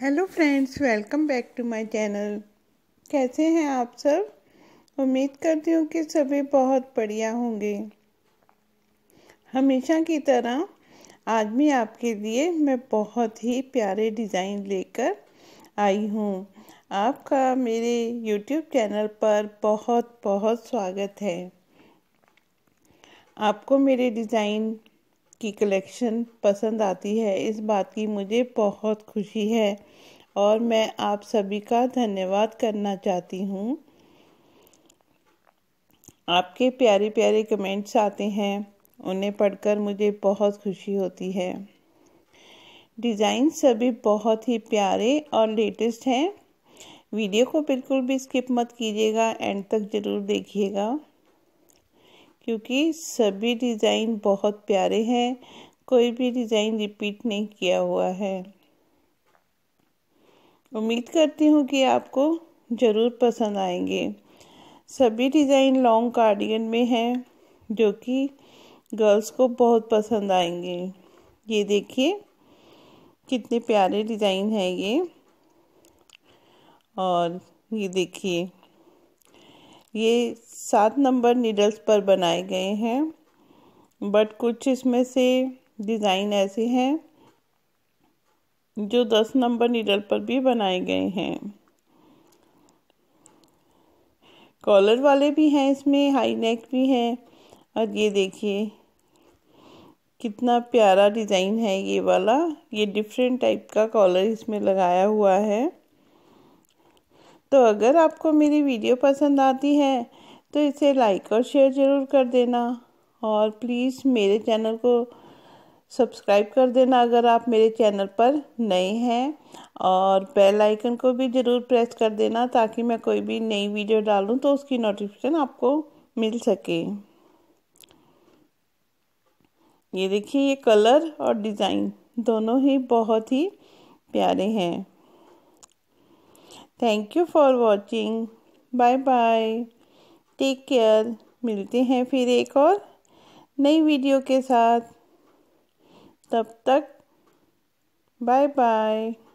hello friends welcome back to my channel कैसे हैं आप सब उम्मीद करती हूँ कि सभी बहुत बढ़िया होंगे हमेशा की तरह आज भी आपके लिए मैं बहुत ही प्यारे डिज़ाइन लेकर आई हूँ आपका मेरे यूट्यूब चैनल पर बहुत बहुत स्वागत है आपको मेरे डिज़ाइन की कलेक्शन पसंद आती है इस बात की मुझे बहुत खुशी है और मैं आप सभी का धन्यवाद करना चाहती हूँ आपके प्यारे प्यारे कमेंट्स आते हैं उन्हें पढ़कर मुझे बहुत खुशी होती है डिज़ाइन सभी बहुत ही प्यारे और लेटेस्ट हैं वीडियो को बिल्कुल भी स्किप मत कीजिएगा एंड तक ज़रूर देखिएगा क्योंकि सभी डिज़ाइन बहुत प्यारे हैं कोई भी डिज़ाइन रिपीट नहीं किया हुआ है उम्मीद करती हूँ कि आपको ज़रूर पसंद आएंगे सभी डिज़ाइन लॉन्ग कार्डिगन में हैं जो कि गर्ल्स को बहुत पसंद आएंगे ये देखिए कितने प्यारे डिज़ाइन हैं ये और ये देखिए ये सात नंबर नीडल्स पर बनाए गए हैं बट कुछ इसमें से डिज़ाइन ऐसे हैं जो दस नंबर नीडल पर भी बनाए गए हैं कॉलर वाले भी हैं इसमें हाई नेक भी हैं और ये देखिए कितना प्यारा डिज़ाइन है ये वाला ये डिफरेंट टाइप का कॉलर इसमें लगाया हुआ है तो अगर आपको मेरी वीडियो पसंद आती है तो इसे लाइक और शेयर ज़रूर कर देना और प्लीज़ मेरे चैनल को सब्सक्राइब कर देना अगर आप मेरे चैनल पर नए हैं और बेल आइकन को भी ज़रूर प्रेस कर देना ताकि मैं कोई भी नई वीडियो डालूं तो उसकी नोटिफिकेशन आपको मिल सके ये देखिए ये कलर और डिज़ाइन दोनों ही बहुत ही प्यारे हैं thank you for watching bye bye take care मिलते हैं फिर एक और नई वीडियो के साथ तब तक बाय बाय